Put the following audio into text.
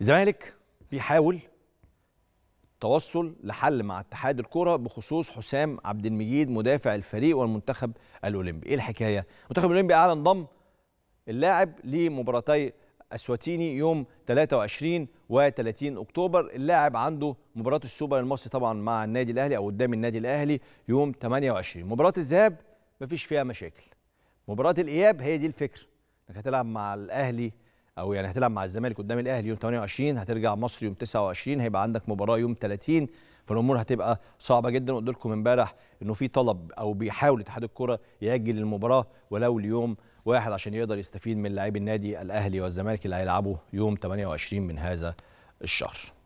الزمالك بيحاول توصل لحل مع اتحاد الكره بخصوص حسام عبد المجيد مدافع الفريق والمنتخب الاولمبي ايه الحكايه المنتخب الاولمبي اعلن ضم اللاعب لمباراتي اسواتيني يوم 23 و 30 اكتوبر اللاعب عنده مباراه السوبر المصري طبعا مع النادي الاهلي او قدام النادي الاهلي يوم 28 مباراه الذهاب مفيش فيها مشاكل مباراه الاياب هي دي الفكره انك هتلعب مع الاهلي او يعني هتلعب مع الزمالك قدام الاهلي يوم 28 هترجع مصر يوم 29 هيبقى عندك مباراه يوم 30 فالامور هتبقى صعبه جدا وقلت لكم امبارح انه في طلب او بيحاول اتحاد الكره ياجل المباراه ولو ليوم واحد عشان يقدر يستفيد من لاعبي النادي الاهلي والزمالك اللي هيلعبوا يوم 28 من هذا الشهر